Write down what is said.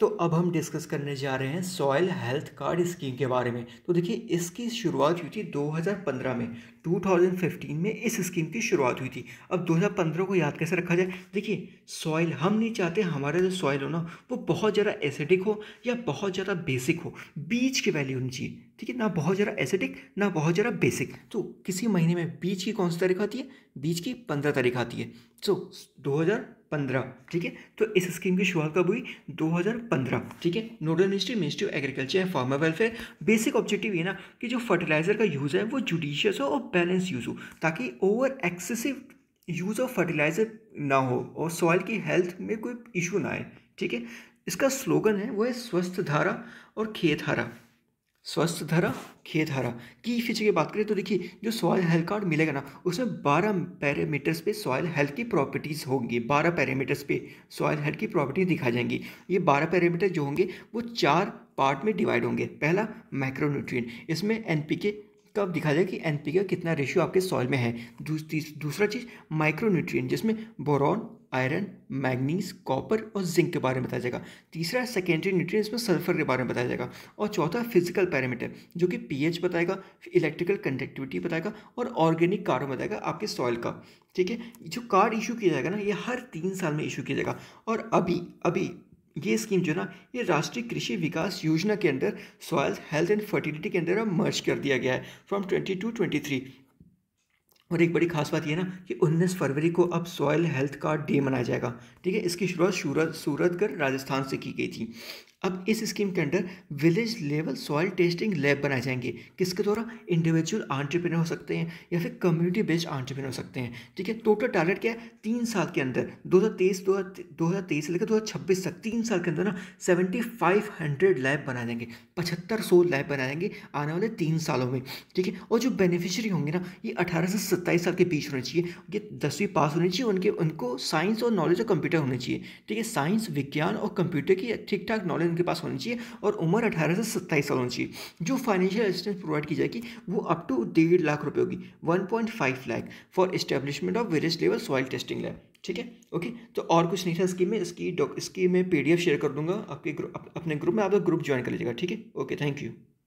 तो अब हम डिस्कस करने जा रहे हैं सॉयल हेल्थ कार्ड स्कीम के बारे में तो देखिए इसकी शुरुआत हुई थी 2015 में 2015 में इस स्कीम की शुरुआत हुई थी अब 2015 को याद कैसे रखा जाए देखिए सॉयल हम नहीं चाहते हमारा जो सॉयल हो ना वो बहुत ज़्यादा एसिडिक हो या बहुत ज़्यादा बेसिक हो बीच की वैल्यू होनी चाहिए ठीक है ना बहुत ज़्यादा एसिडिक ना बहुत ज़्यादा बेसिक तो किसी महीने में बीच की कौन सी तारीख आती है बीच की पंद्रह तारीख आती है सो दो पंद्रह ठीक है तो इस स्कीम की शुरुआत कब हुई 2015 ठीक है nodal ministry ministry of agriculture and farmer welfare basic objective ये ना कि जो फर्टिलाइजर का यूज़ है वो जुडिशियस हो और बैलेंस यूज़ हो ताकि over excessive use of fertiliser ना हो और सॉइल की हेल्थ में कोई इशू ना आए ठीक है इसका स्लोगन है वो है स्वस्थ धारा और खेत हारा स्वस्थ धारा खेत हरा की फीचर की बात करें तो देखिए जो सॉयल हेल्थ कार्ड मिलेगा ना उसमें 12 पैरामीटर्स पे सॉयल हेल्थ की प्रॉपर्टीज़ होंगी 12 पैरामीटर्स पे सॉयल हेल्थ की प्रॉपर्टीज दिखाई जाएंगी ये 12 पैरामीटर जो होंगे वो चार पार्ट में डिवाइड होंगे पहला माइक्रोन्यूट्रिय इसमें एन कब दिखा जाए कि का कितना रेशियो आपके सॉयल में है दूसरी दूसरा चीज़ माइक्रोन्यूट्रिय जिसमें बोरॉन आयरन मैग्नीज कॉपर और जिंक के बारे में बताया जाएगा तीसरा सेकेंडरी न्यूट्रिएंट्स में सल्फर के बारे में बताया जाएगा और चौथा फिजिकल पैरामीटर जो कि पीएच बताएगा इलेक्ट्रिकल कंडक्टिविटी बताएगा और ऑर्गेनिक कार्बन बताएगा आपके सॉइल का ठीक है जो कार्ड इशू किया जाएगा ना ये हर तीन साल में इशू किया जाएगा और अभी अभी ये स्कीम जो ना ये राष्ट्रीय कृषि विकास योजना के अंदर सॉयल हेल्थ एंड फर्टिलिटी के अंदर मर्ज कर दिया गया है from twenty two twenty three और एक बड़ी खास बात ये ना कि 19 फरवरी को अब सॉयल हेल्थ कार्ड डे मनाया जाएगा ठीक है इसकी शुरुआत सूरत सूरतगढ़ राजस्थान से की गई थी अब इस स्कीम के under village level soil testing lab बनाए जाएंगे किसके द्वारा इंडिविजुअल आंट्रप्रेनर हो सकते हैं या फिर कम्युनिटी बेस्ड आंट्रप्रेनर हो सकते हैं ठीक है टोटल टारगेट क्या है तीन साल के अंदर दो हज़ार तेईस दो हज़ार तेईस से लेकर दो हज़ार छब्बीस तक तीन साल के अंदर ना सेवेंटी फाइव हंड्रेड लैब बनाए जाएंगे पचहत्तर सौ लैब बनाए जाएंगे आने वाले तीन सालों में ठीक है और जो बेनिफिशियरी होंगे ना ये अठारह से सत्ताईस साल के बीच होने चाहिए ये दसवीं पास होनी चाहिए उनके उनको साइंस और नॉलेज और कंप्यूटर होने चाहिए ठीक है साइंस विज्ञान और कंप्यूटर की ठीक ठाक नॉलेज कार्ड उनके पास होनी चाहिए और उम्र अठारह से सत्ताईस साल होनी चाहिए जो फाइनेंशियल असिस्टेंस प्रोवाइड की जाएगी वो अप टू डेढ़ लाख रुपये होगी one point five lakh for establishment of various level soil testing lab ठीक है ओके तो और कुछ नहीं था स्कीम में इसकी डॉक इसकी मैं पी शेयर कर दूंगा आपके ग्रुप अप, अपने ग्रुप में आप लोग ग्रुप ज्वाइन कर लीजिएगा ठीक है ओके थैंक यू